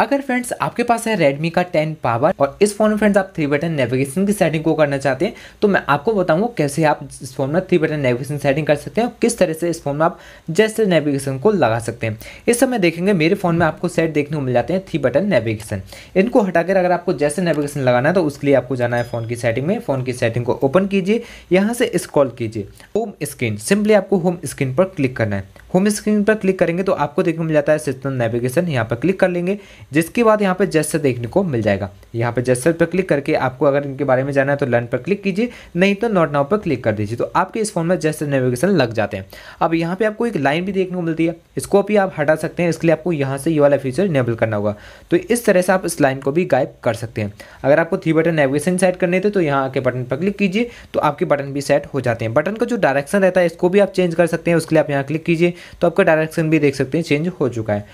अगर फ्रेंड्स आपके पास है Redmi का 10 पावर और इस फोन में फ्रेंड्स आप थ्री बटन नेविगेशन की सेटिंग को करना चाहते हैं तो मैं आपको बताऊंगा कैसे आप इस फोन में थ्री बटन नेविगेशन सेटिंग कर सकते हैं और किस तरह से इस फोन में आप जैसे नेविगेशन को लगा सकते हैं इस समय देखेंगे मेरे फोन में आपको सेट देखने को मिल जाते हैं थ्री बटन नेविगेशन इनको हटाकर अगर आपको जैसे नेविगेशन लगाना है तो उसके लिए आपको जाना है फोन की सेटिंग में फोन की सेटिंग को ओपन कीजिए यहाँ से स्क्रॉल कीजिए होम स्क्रीन सिंपली आपको होम स्क्रीन पर क्लिक करना है होम स्क्रीन पर क्लिक करेंगे तो आपको देखने को मिल जाता है सिस्टम नेविगेशन यहाँ पर क्लिक कर लेंगे जिसके बाद यहाँ पे जैसे देखने को मिल जाएगा यहाँ पे जेस्चर पर क्लिक करके आपको अगर इनके बारे में जाना है तो लर्न पर क्लिक कीजिए नहीं तो नोट नाउ पर क्लिक कर दीजिए तो आपके इस फोन में जेस्चर नेविगेशन लग जाते हैं अब यहाँ पर आपको एक लाइन भी देखने को मिलती है इसको भी आप हटा सकते हैं इसके लिए आपको यहाँ से ये वाला फीचर इनेबल करना होगा तो इस तरह से आप इस लाइन को भी गायब कर सकते हैं अगर आपको थ्री बटन नेविगेशन सेट करने थे तो, तो यहाँ आके बटन पर क्लिक कीजिए तो आपके बटन भी सेट हो जाते हैं बटन का जो डायरेक्शन रहता है इसको भी आप चेंज कर सकते हैं उसके लिए आप यहाँ क्लिक कीजिए तो आपका डायरेक्शन भी देख सकते हैं चेंज हो चुका है